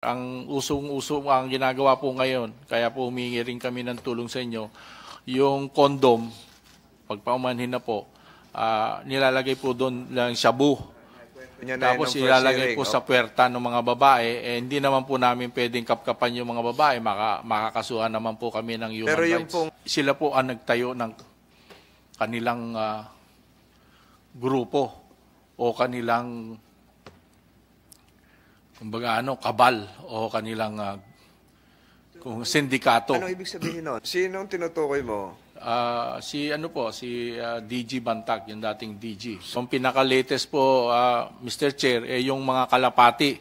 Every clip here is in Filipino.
ang usong-uso ang ginagawa po ngayon, kaya po humingi rin kami ng tulong sa inyo, yung condom, pagpaumanhin na po, uh, nilalagay po doon lang shabu. Tapos ilalagay po sa puerta ng mga babae, eh, hindi naman po namin pwedeng kapkapan yung mga babae, Maka, makakasuhan naman po kami ng human Pero yung rights. Pong... Sila po ang nagtayo ng kanilang uh, grupo o kanilang kumbaga ano, kabal o kanilang uh, kung sindikato. Ano ibig sabihin nun? Sinong tinutukoy mo? Uh, si ano po, si uh, ah, DG Bantag, yung dating DG. So, pinaka-latest po, uh, Mr. Chair, eh, yung mga kalapati,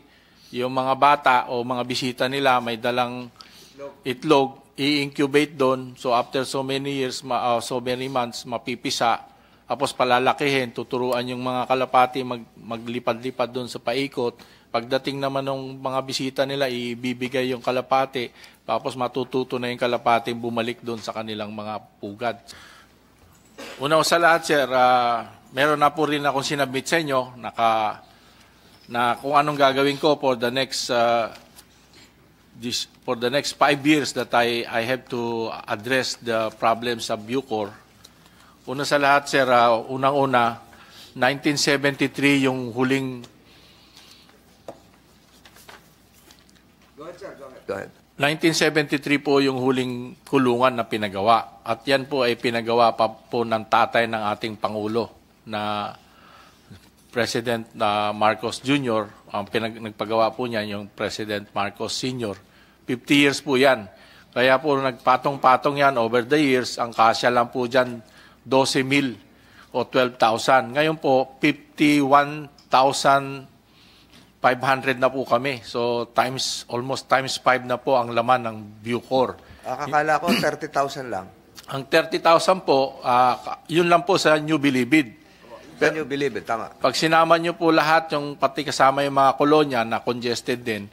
yung mga bata o mga bisita nila may dalang itlog, i-incubate doon. So after so many years, ma, uh, so many months, mapipisa. Tapos palalakihin, tuturuan yung mga kalapati mag, maglipad-lipad doon sa paikot Pagdating naman ng mga bisita nila, ibibigay yung kalapati, tapos matututo na yung kalapati bumalik doon sa kanilang mga pugad. Una sa lahat, sir, uh, meron na po rin akong sinabit sa inyo naka, na kung anong gagawin ko for the next uh, this, for the next five years that I, I have to address the problems of Bucor. Una sa lahat, sir, uh, unang-una, 1973 yung huling Go ahead. 1973 po yung huling kulungan na pinagawa. At yan po ay pinagawa pa po ng tatay ng ating Pangulo na President na Marcos Jr. Ang pinag- nagpagawa po niyan yung President Marcos Sr. 50 years po yan. Kaya po nagpatong-patong yan over the years. Ang kasya lang po dyan 12,000 o 12,000. Ngayon po 51,000 500 na po kami. So times almost times 5 na po ang laman ng Bucor. Ah, akala ko 30,000 lang. Ang 30,000 po, uh, yun lang po sa New Bilibid. Sa New Bilibid, tama. Pag sinama nyo po lahat, yung pati kasama yung mga kolonya na congested din,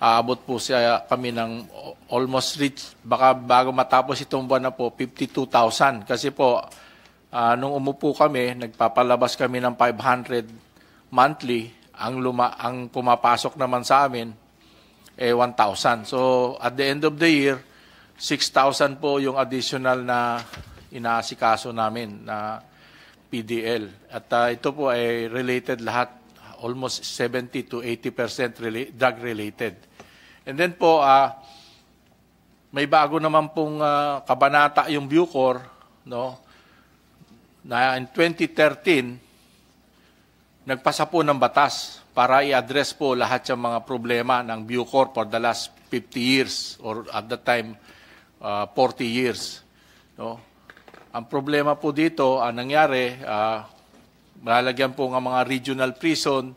aabot po siya kami ng almost reach, baka bago matapos itong buwan na po, 52,000. Kasi po, uh, nung umupo kami, nagpapalabas kami ng 500 monthly, ang, luma, ang pumapasok naman sa amin, eh 1,000. So at the end of the year, 6,000 po yung additional na inaasikaso namin na PDL. At uh, ito po ay related lahat, almost 70 to 80% rela- drug-related. And then po, uh, may bago naman pong uh, kabanata yung Bucor, no? na in 2013, nagpasa po ng batas para i-address po lahat yung mga problema ng Bucor for the last 50 years or at the time uh, 40 years. No? Ang problema po dito, ang nangyari, uh, malalagyan po ng mga regional prison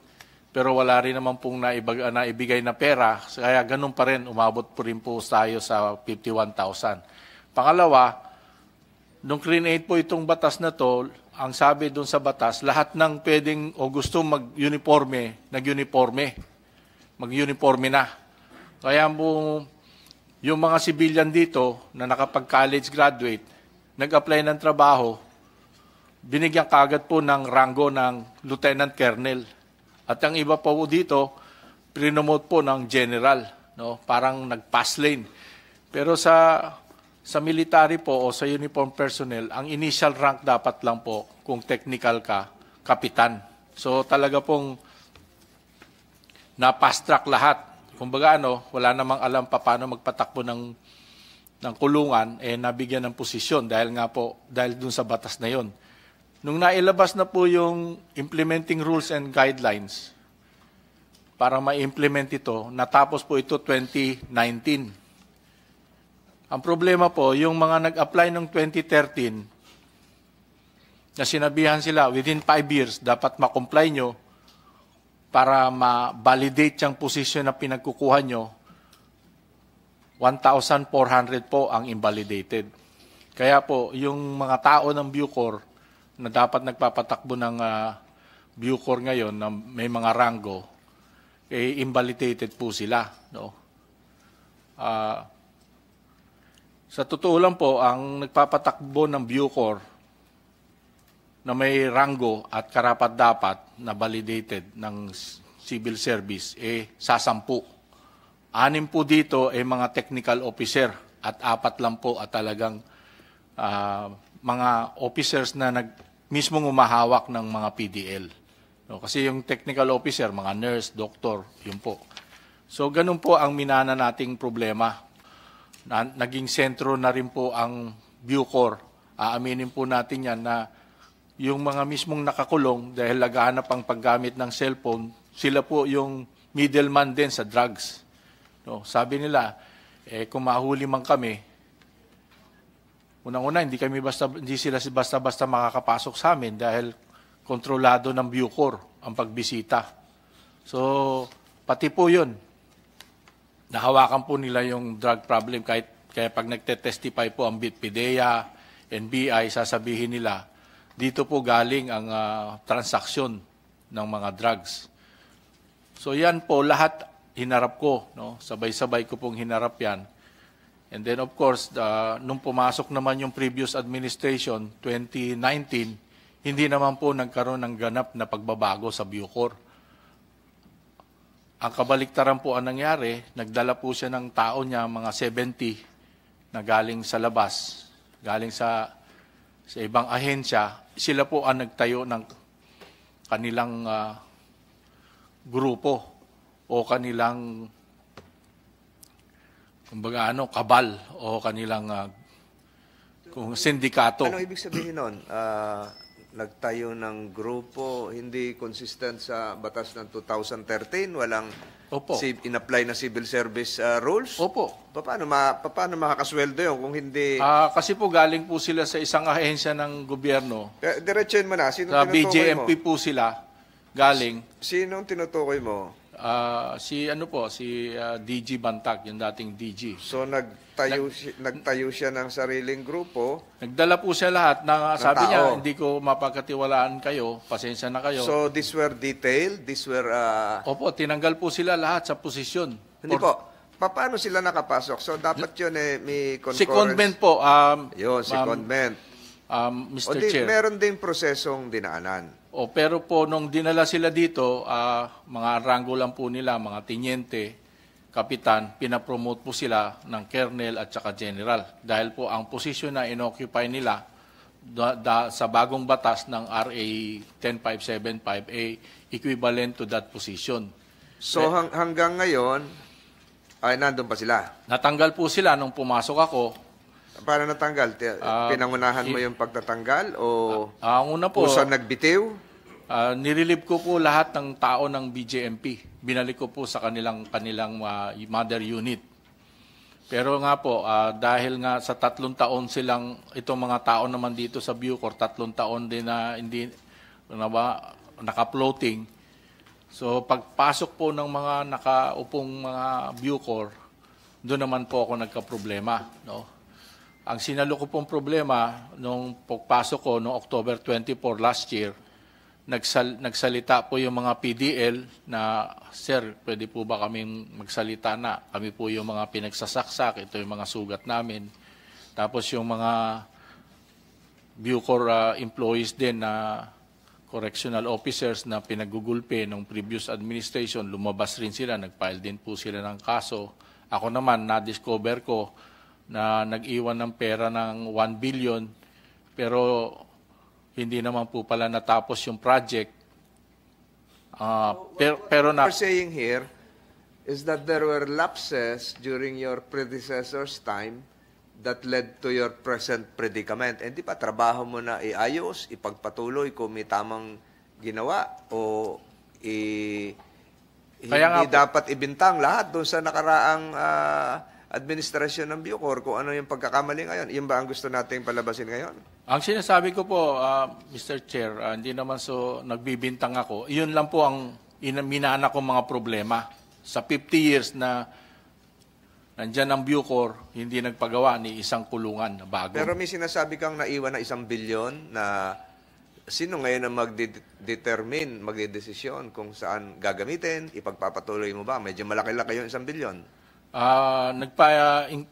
pero wala rin naman pong naibag, naibigay na pera. Kaya ganun pa rin, umabot po rin po tayo sa 51,000. Pangalawa, nung create po itong batas na to, ang sabi doon sa batas, lahat ng pwedeng o gusto mag-uniforme, nag-uniforme. Mag-uniforme na. Kaya mo, yung mga civilian dito na nakapag-college graduate, nag-apply ng trabaho, binigyan kagad po ng rango ng Lieutenant Colonel. At ang iba po dito, prinomote po ng General. No? Parang nag-pass lane. Pero sa sa military po o sa uniform personnel, ang initial rank dapat lang po kung technical ka, kapitan. So talaga pong na-fast track lahat. Kumbaga ano, wala namang alam pa paano magpatakbo ng ng kulungan eh nabigyan ng posisyon dahil nga po dahil dun sa batas na yon. Nung nailabas na po yung implementing rules and guidelines para ma-implement ito, natapos po ito 2019. Ang problema po, yung mga nag-apply ng 2013, na sinabihan sila, within 5 years, dapat ma-comply nyo para ma-validate yung position na pinagkukuha nyo, 1,400 po ang invalidated. Kaya po, yung mga tao ng Bucor na dapat nagpapatakbo ng uh, Bucor ngayon na may mga rango, eh, invalidated po sila. No? Uh, sa totoo lang po, ang nagpapatakbo ng Bucor na may rango at karapat-dapat na validated ng civil service, eh, sasampu. Anim po dito ay eh, mga technical officer at apat lang po at talagang uh, mga officers na nag, mismong umahawak ng mga PDL. No, kasi yung technical officer, mga nurse, doktor, yun po. So ganun po ang minana nating problema na, naging sentro na rin po ang Bucor. Aaminin po natin yan na yung mga mismong nakakulong dahil naghahanap ang paggamit ng cellphone, sila po yung middleman din sa drugs. No, sabi nila, eh, kung mahuli man kami, unang-una, hindi, kami basta, hindi sila basta-basta makakapasok sa amin dahil kontrolado ng Bucor ang pagbisita. So, pati po yun, nahawakan po nila yung drug problem kahit kaya pag nagte-testify po ang PDEA, NBI, sasabihin nila, dito po galing ang uh, transaksyon ng mga drugs. So yan po, lahat hinarap ko. No? Sabay-sabay ko pong hinarap yan. And then of course, uh, nung pumasok naman yung previous administration, 2019, hindi naman po nagkaroon ng ganap na pagbabago sa Bucor ang kabaliktaran po ang nangyari, nagdala po siya ng tao niya, mga 70, na galing sa labas, galing sa, sa ibang ahensya. Sila po ang nagtayo ng kanilang uh, grupo o kanilang kumbaga ano, kabal o kanilang uh, kung sindikato. Ano ibig sabihin nun? Uh, nagtayo ng grupo hindi consistent sa batas ng 2013, walang Opo. Si, inapply na civil service uh, rules? Opo. Paano, ma, paano makakasweldo yun kung hindi... Uh, kasi po galing po sila sa isang ahensya ng gobyerno. Eh, Diretso mo na. Sino sa BJMP mo? po sila galing. S- sinong tinutukoy mo? Uh, si ano po, si uh, ah, DG Bantag, yung dating DG. So nagtayo, Nag, si, nagtayo siya ng sariling grupo. Nagdala po siya lahat na ng sabi tao. niya, hindi ko mapagkatiwalaan kayo, pasensya na kayo. So these were detailed? These were... Uh... Opo, tinanggal po sila lahat sa posisyon. Hindi Or, po. Paano sila nakapasok? So dapat yun eh, may concurrence. Secondment po. Um, Yun, secondment. um, Mr. O di, Chair. Meron ding prosesong dinaanan. O pero po nung dinala sila dito, uh, mga ranggo lang po nila, mga tinyente, kapitan, pinapromote po sila ng kernel at saka general. Dahil po ang posisyon na inoccupy nila da, da, sa bagong batas ng RA 10575A equivalent to that position. So eh, hang, hanggang ngayon, ay nandun pa sila? Natanggal po sila nung pumasok ako para natanggal? Uh, Pinangunahan mo yung pagtatanggal? O uh, ang una po, usan nagbitiw? Uh, nirelieve ko po lahat ng tao ng BJMP. Binalik ko po sa kanilang kanilang uh, mother unit. Pero nga po, uh, dahil nga sa tatlong taon silang, itong mga tao naman dito sa Bucor, tatlong taon din na hindi na ano ba, naka-floating. So pagpasok po ng mga nakaupong mga Bucor, doon naman po ako nagka-problema. No? Ang sinalo ko pong problema nung pagpasok ko noong October 24 last year, nagsal, nagsalita po yung mga PDL na, Sir, pwede po ba kaming magsalita na? Kami po yung mga pinagsasaksak, ito yung mga sugat namin. Tapos yung mga Bucor uh, employees din na correctional officers na pinagugulpe ng previous administration, lumabas rin sila, nagfile din po sila ng kaso. Ako naman, na-discover ko, na nag-iwan ng pera ng 1 billion pero hindi naman po pala natapos yung project. Uh, so, per, pero na, we're saying here is that there were lapses during your predecessor's time that led to your present predicament. And eh, di ba, trabaho mo na iayos, ipagpatuloy kung may tamang ginawa o i, Kaya hindi nga, dapat ibintang lahat doon sa nakaraang uh, administrasyon ng Bucor kung ano yung pagkakamali ngayon. Yun ba ang gusto nating palabasin ngayon? Ang sinasabi ko po, uh, ah, Mr. Chair, uh, hindi naman so nagbibintang ako. Yun lang po ang minanak ko mga problema. Sa 50 years na nandyan ang Bucor, hindi nagpagawa ni isang kulungan na bago. Pero may sinasabi kang naiwan na isang bilyon na sino ngayon ang magdedetermine, magdedesisyon kung saan gagamitin, ipagpapatuloy mo ba? Medyo malaki-laki yung isang bilyon. Uh, nagpa, in,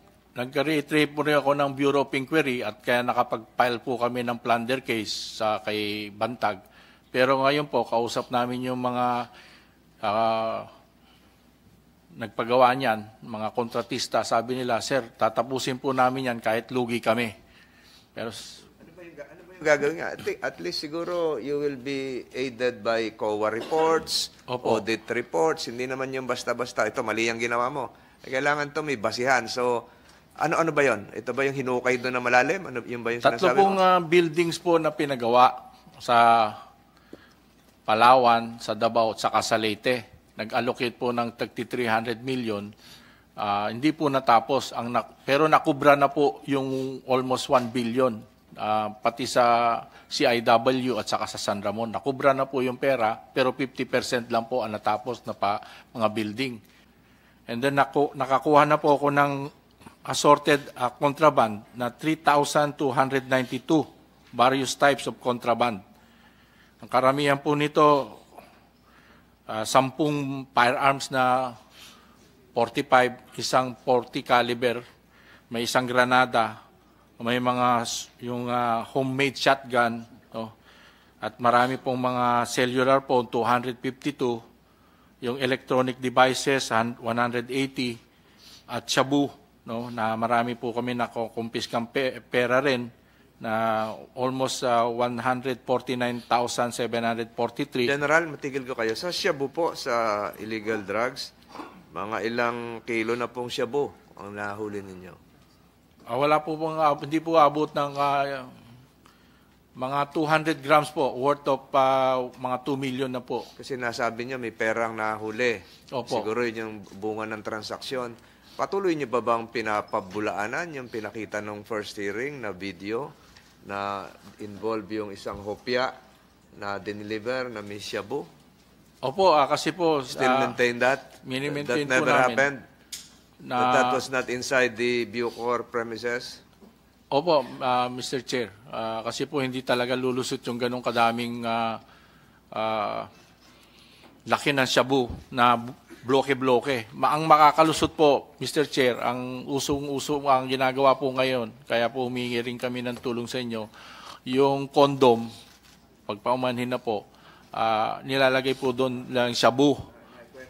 retrieve po rin ako ng Bureau of Inquiry at kaya nakapag-file po kami ng plunder case sa uh, kay Bantag. Pero ngayon po, kausap namin yung mga uh, nagpagawa niyan, mga kontratista. Sabi nila, Sir, tatapusin po namin yan kahit lugi kami. Pero ano ano ba ano ba gagawin nga, at least siguro you will be aided by COA reports, Opo. audit reports. Hindi naman yung basta-basta, ito mali ang ginawa mo. Kailangan to may basihan. So, ano-ano ba yon? Ito ba yung hinukay doon na malalim? Ano yung ba yung Tatlo pong uh, buildings po na pinagawa sa Palawan, sa Davao, at sa Leyte. Nag-allocate po ng 3,300 million. Uh, hindi po natapos, ang na- pero nakubra na po yung almost 1 billion. Uh, pati sa CIW at saka sa San Ramon. Nakubra na po yung pera, pero 50% lang po ang natapos na pa mga building. And then naku nakakuha na po ako ng assorted uh, contraband na 3,292 various types of contraband. Ang karamihan po nito, uh, sampung firearms na 45, isang 40 caliber, may isang granada, may mga yung uh, homemade shotgun, no? at marami pong mga cellular phone, 252, yung electronic devices, 180, at Cebu no, na marami po kami nakukumpiskang pera rin, na almost uh, ah, 149,743. General, matigil ko kayo. Sa Cebu po, sa illegal drugs, mga ilang kilo na pong shabu ang nahuli ninyo? Uh, wala po pong, uh, hindi po abot ng uh, mga 200 grams po, worth of uh, mga 2 million na po. Kasi nasabi niya may perang nahuli. Opo. Siguro yun yung bunga ng transaksyon. Patuloy niyo ba bang pinapabulaanan yung pinakita ng first hearing na video na involve yung isang hopya na dineliver na may shabu? Opo, uh, kasi po... Still uh, maintain that? Mini-maintain that never happened? Na, that, that was not inside the Bucor premises? Opo, uh, ah, Mr. Chair. Uh, kasi po hindi talaga lulusot yung ganong kadaming uh, uh, laki ng shabu na bloke-bloke. Ma ang makakalusot po, Mr. Chair, ang usong-uso ang ginagawa po ngayon, kaya po humingi rin kami ng tulong sa inyo, yung condom, pagpaumanhin na po, uh, nilalagay po doon lang shabu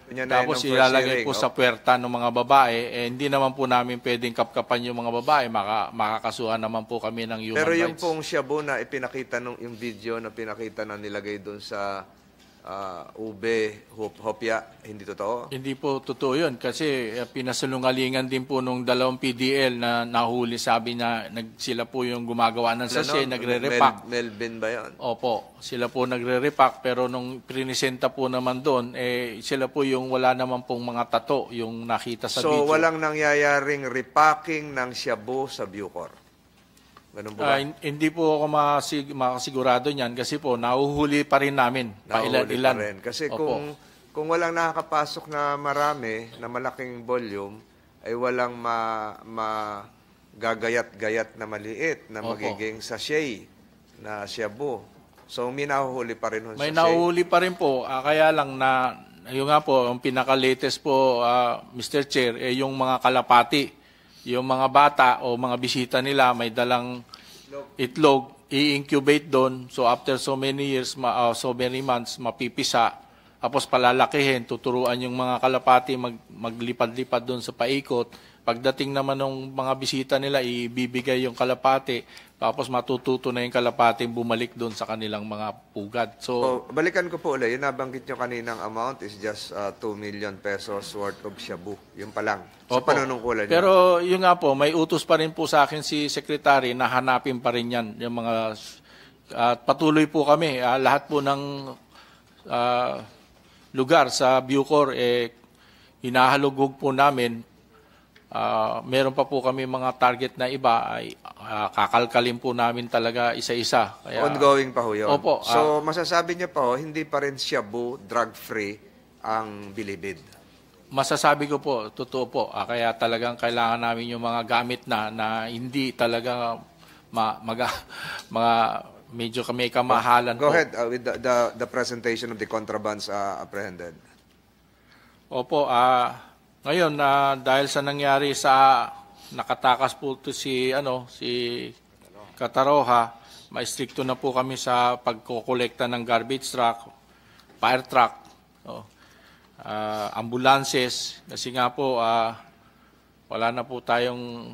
niya na Tapos ilalagay hearing, po oh. sa puwerta ng mga babae, eh, hindi naman po namin pwedeng kapkapan yung mga babae, Maka, makakasuhan naman po kami ng human Pero rights. yung pong shabu na ipinakita nung, yung video na pinakita na nilagay doon sa uh, ube hop, hopya, hindi totoo? Hindi po totoo yun kasi uh, eh, pinasalungalingan din po nung dalawang PDL na nahuli sabi na nag, sila po yung gumagawa ng sachet, ano, nagre-repack. Mel, Melvin ba yun? Opo, sila po nagre-repack pero nung prinisenta po naman doon, eh, sila po yung wala naman pong mga tato yung nakita sa so, video. So walang nangyayaring repacking ng shabu sa Bucor? Ganun ah, ba? Uh, hindi po ako masig- makasigurado niyan kasi po nahuhuli pa rin namin. Nauhuli pa, ilan, pa rin. Kasi Opo. kung, kung walang nakakapasok na marami, na malaking volume, ay walang ma, ma gagayat-gayat na maliit na Opo. magiging sachet na shabu. So may nahuhuli pa rin May nahuhuli pa rin po. Uh, kaya lang na, yun nga po, yung pinaka-latest po, uh, ah, Mr. Chair, eh, yung mga kalapati yung mga bata o mga bisita nila may dalang itlog, i-incubate doon. So after so many years, ma, uh, so many months, mapipisa. Tapos palalakihin, tuturuan yung mga kalapati mag, maglipad-lipad doon sa paikot Pagdating naman ng mga bisita nila, ibibigay yung kalapate, tapos matututo na yung kalapate bumalik doon sa kanilang mga pugad. So, oh, balikan ko po ulit, yung nabanggit nyo kaninang amount is just uh, 2 million pesos worth of shabu. Yung pa lang, sa Opo. panunungkulan nyo. Pero yun nga po, may utos pa rin po sa akin si Secretary na hanapin pa rin yan, yung mga... At uh, patuloy po kami, uh, lahat po ng uh, lugar sa Bucor, eh, hinahalugog po namin Uh, meron pa po kami mga target na iba ay uh, kakalkalin po namin talaga isa-isa. Kaya, Ongoing pa ho yun. Opo. Uh, so masasabi niyo pa ho, hindi pa rin shabu, drug-free ang bilibid. Masasabi ko po, totoo po. Uh, kaya talagang kailangan namin yung mga gamit na na hindi talaga ma, maga, mga medyo kami kamahalan Go po. ahead uh, with the, the, the presentation of the contrabands uh, apprehended. Opo, ah... Uh, ngayon na uh, dahil sa nangyari sa nakatakas po to si ano si Kataroha, maestrikto na po kami sa pagkokolekta ng garbage truck, fire truck, oh, uh, ambulances kasi nga po uh, wala na po tayong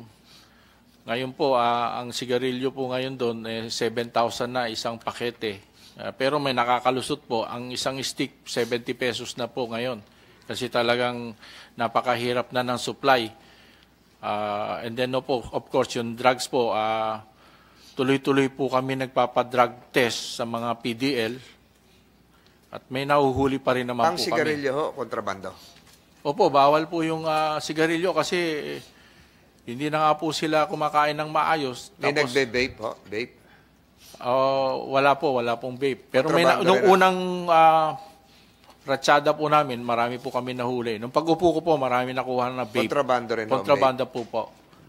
ngayon po uh, ang sigarilyo po ngayon doon eh, 7,000 na isang pakete. Uh, pero may nakakalusot po ang isang stick 70 pesos na po ngayon kasi talagang napakahirap na ng supply. Uh, and then no po, of course, yung drugs po, uh, tuloy-tuloy po kami nagpapa-drug test sa mga PDL at may nahuhuli pa rin naman Ang po kami. Pang sigarilyo ho, kontrabando? Opo, bawal po yung uh, sigarilyo kasi eh, hindi na nga po sila kumakain ng maayos. May nagbe-vape ho? Vape? Uh, wala po, wala pong vape. Pero may na, nung unang... Uh, ratsada po namin, marami po kami nahuli. Nung pag-upo ko po, marami nakuha na vape. Kontrabando rin. Kontrabanda po po.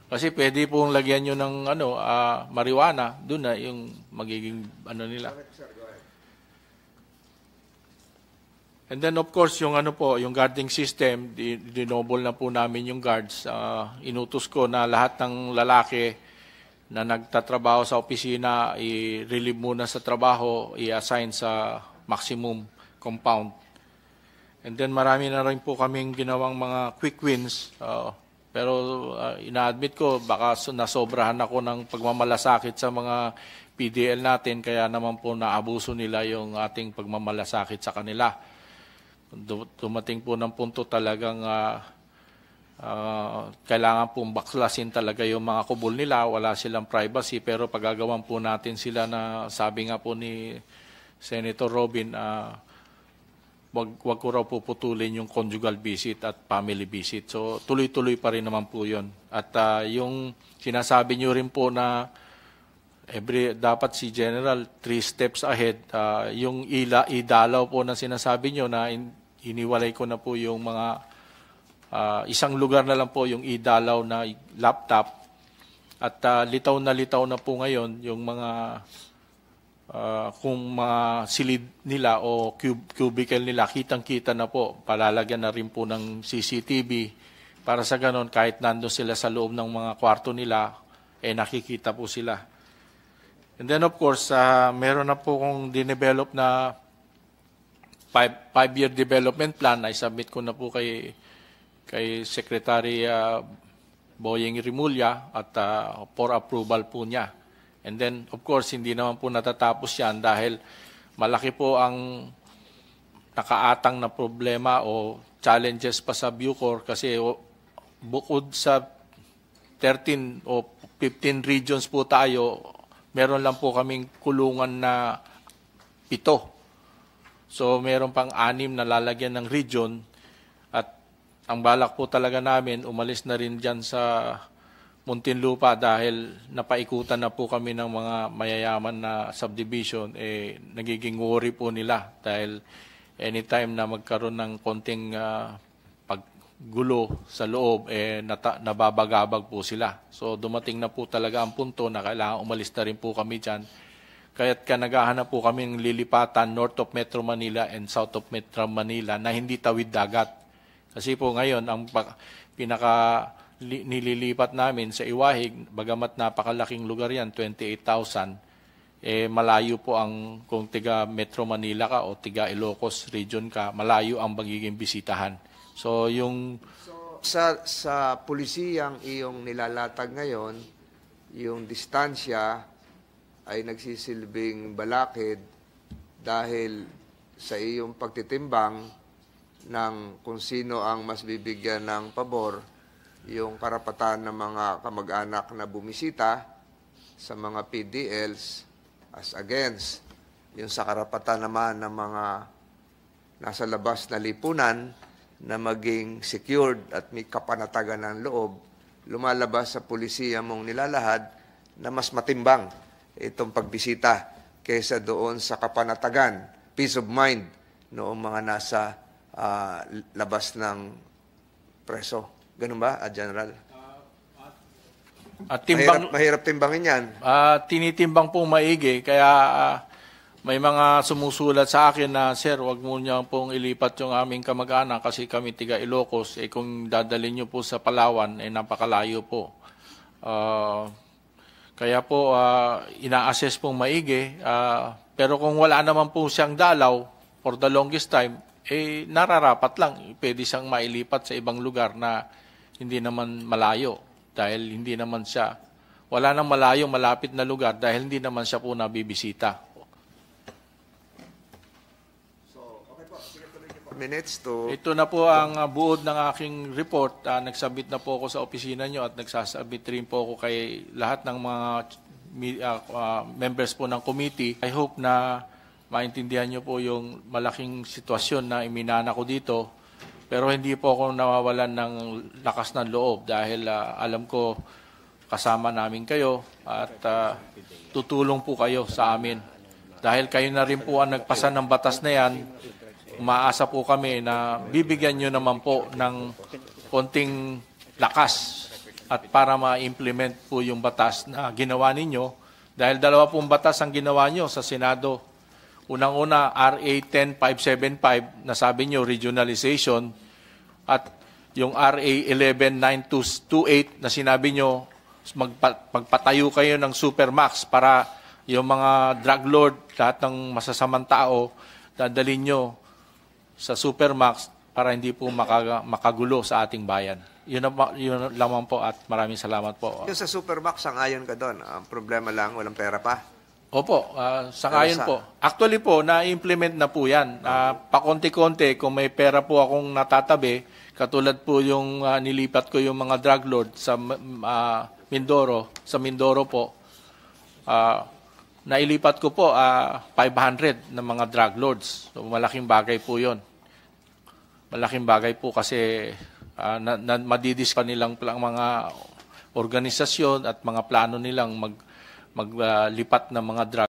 Kasi pwede pong lagyan nyo ng ano, uh, marijuana, doon na yung magiging ano nila. And then of course, yung ano po, yung guarding system, dinoble na po namin yung guards. Uh, inutos ko na lahat ng lalaki na nagtatrabaho sa opisina, i-relieve muna sa trabaho, i-assign sa maximum compound And then marami na rin po kaming ginawang mga quick wins. Uh, pero uh, ina-admit ko, baka nasobrahan ako ng pagmamalasakit sa mga PDL natin, kaya naman po naabuso nila yung ating pagmamalasakit sa kanila. Dumating po ng punto talagang uh, uh, kailangan pong baklasin talaga yung mga kubol nila, wala silang privacy, pero pagagawan po natin sila na sabi nga po ni Senator Robin, uh, wag, wag ko raw puputulin yung conjugal visit at family visit. So tuloy-tuloy pa rin naman po yun. At uh, yung sinasabi nyo rin po na every, dapat si General three steps ahead, uh, yung ila, idalaw po na sinasabi nyo na in, iniwalay ko na po yung mga uh, isang lugar na lang po yung idalaw na laptop at uh, litaw na litaw na po ngayon yung mga uh, kung mga silid nila o cub- cubicle nila, kitang-kita na po, palalagyan na rin po ng CCTV. Para sa ganon, kahit nando sila sa loob ng mga kwarto nila, eh nakikita po sila. And then of course, uh, meron na po kong dinevelop na five, five-year development plan. I submit ko na po kay, kay Secretary uh, ah, Boying Rimulya at uh, for approval po niya. And then, of course, hindi naman po natatapos yan dahil malaki po ang nakaatang na problema o challenges pa sa Bucor kasi bukod sa 13 o 15 regions po tayo, meron lang po kaming kulungan na pito. So meron pang anim na lalagyan ng region at ang balak po talaga namin umalis na rin dyan sa lupa dahil napaikutan na po kami ng mga mayayaman na subdivision, eh, nagiging worry po nila dahil anytime na magkaroon ng konting uh, paggulo sa loob, eh, nata- nababagabag po sila. So dumating na po talaga ang punto na kailangan umalis na rin po kami dyan. Kaya't ka naghahanap po kami ng lilipatan north of Metro Manila and south of Metro Manila na hindi tawid dagat. Kasi po ngayon, ang pinaka nililipat namin sa Iwahig, bagamat napakalaking lugar yan, 28,000, eh, malayo po ang, kung tiga Metro Manila ka o tiga Ilocos region ka, malayo ang magiging bisitahan. So, yung... So, sa, sa pulisiyang iyong nilalatag ngayon, yung distansya ay nagsisilbing balakid dahil sa iyong pagtitimbang ng kung sino ang mas bibigyan ng pabor, yung karapatan ng mga kamag-anak na bumisita sa mga PDLs as against yung sa karapatan naman ng mga nasa labas na lipunan na maging secured at may kapanatagan ng loob, lumalabas sa pulisiya mong nilalahad na mas matimbang itong pagbisita kaysa doon sa kapanatagan, peace of mind noong mga nasa uh, labas ng preso. Ganun ba, uh, General? At ah, timbang, mahirap, mahirap timbangin yan. Uh, tinitimbang po maigi. Kaya uh, may mga sumusulat sa akin na, Sir, huwag mo niya pong ilipat yung aming kamag-anak kasi kami tiga Ilocos. Eh kung dadalhin niyo po sa Palawan, eh napakalayo po. Uh, kaya po, uh, ina-assess pong maigi. Uh, pero kung wala naman po siyang dalaw for the longest time, eh nararapat lang. Pwede siyang mailipat sa ibang lugar na hindi naman malayo dahil hindi naman siya, wala nang malayo malapit na lugar dahil hindi naman siya po nabibisita. So, okay po. Minutes to... Ito na po ang ah, buod ng aking report. Uh, nagsabit na po ako sa opisina nyo at nagsasabit rin po ako kay lahat ng mga uh, members po ng committee. I hope na maintindihan nyo po yung malaking sitwasyon na iminana ko dito pero hindi po ako nawawalan ng lakas ng loob dahil uh, alam ko kasama namin kayo at uh, tutulong po kayo sa amin. Dahil kayo na rin po ang nagpasa ng batas na yan, maasa po kami na bibigyan nyo naman po ng konting lakas at para ma-implement po yung batas na ginawa ninyo. Dahil dalawa pong batas ang ginawa nyo sa Senado Unang-una, RA 10575, nasabi nyo, regionalization. At yung RA 119228 na sinabi nyo, magpatayo kayo ng supermax para yung mga drug lord, lahat ng masasamang tao, dadalin nyo sa supermax para hindi po makaga, makagulo sa ating bayan. Yun, na, yun lamang po at maraming salamat po. Yung sa supermax, ang ayon ka doon, ang problema lang, walang pera pa. Opo, uh, sangayon sa... po. Actually po, na-implement na po yan. Uh, ah, pakonti-konti, kung may pera po akong natatabi, katulad po yung uh, nilipat ko yung mga drug lord sa uh, Mindoro, sa Mindoro po, uh, nailipat ko po uh, 500 ng mga drug lords. So, malaking bagay po yon. Malaking bagay po kasi uh, na, na, madidis pa nilang mga organisasyon at mga plano nilang mag maglipat ng mga drug